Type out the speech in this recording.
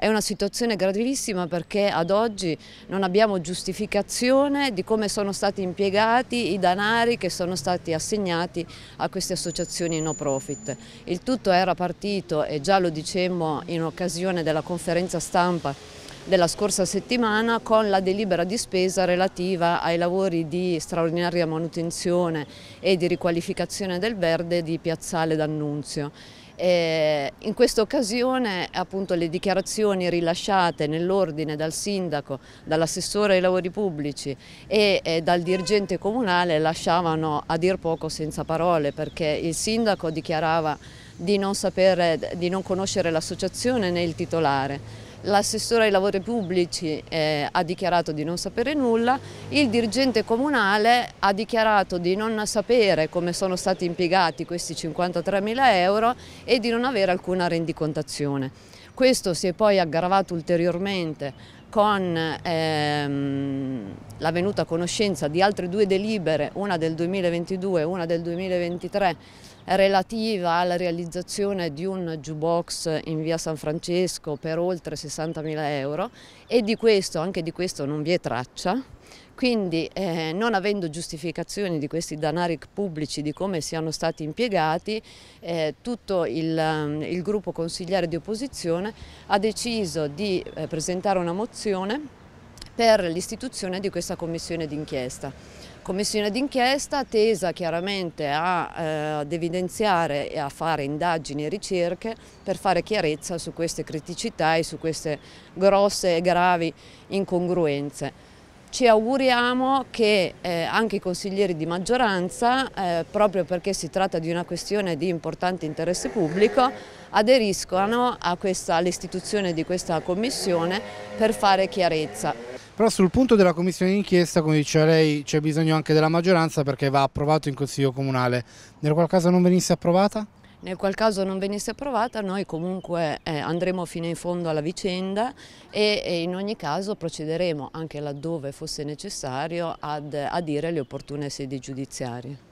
È una situazione gravissima perché ad oggi non abbiamo giustificazione di come sono stati impiegati i danari che sono stati assegnati a queste associazioni no profit. Il tutto era partito, e già lo dicemmo in occasione della conferenza stampa della scorsa settimana con la delibera di spesa relativa ai lavori di straordinaria manutenzione e di riqualificazione del verde di Piazzale d'Annunzio e eh, in questa occasione appunto, le dichiarazioni rilasciate nell'ordine dal sindaco, dall'assessore ai lavori pubblici e, e dal dirigente comunale lasciavano a dir poco senza parole perché il sindaco dichiarava di non, sapere, di non conoscere l'associazione né il titolare l'assessore ai lavori pubblici eh, ha dichiarato di non sapere nulla, il dirigente comunale ha dichiarato di non sapere come sono stati impiegati questi 53 mila euro e di non avere alcuna rendicontazione. Questo si è poi aggravato ulteriormente con ehm, la venuta a conoscenza di altre due delibere, una del 2022 e una del 2023, relativa alla realizzazione di un jukebox in via San Francesco per oltre 60.000 euro e di questo, anche di questo non vi è traccia, quindi eh, non avendo giustificazioni di questi danari pubblici, di come siano stati impiegati, eh, tutto il, mm, il, gruppo consigliare di opposizione ha deciso di eh, presentare una mozione per l'istituzione di questa commissione d'inchiesta. Commissione d'inchiesta tesa chiaramente a, eh, ad evidenziare e a fare indagini e ricerche per fare chiarezza su queste criticità e su queste grosse e gravi incongruenze. Ci auguriamo che eh, anche i consiglieri di maggioranza, eh, proprio perché si tratta di una questione di importante interesse pubblico, aderiscono all'istituzione di questa commissione per fare chiarezza. Però sul punto della commissione d'inchiesta, come diceva lei, c'è bisogno anche della maggioranza perché va approvato in Consiglio Comunale. Nel qual caso non venisse approvata? nel qual caso non venisse approvata noi comunque eh, andremo fino in fondo alla vicenda e, e, in ogni caso procederemo anche laddove fosse necessario ad adire le opportune sedi giudiziarie.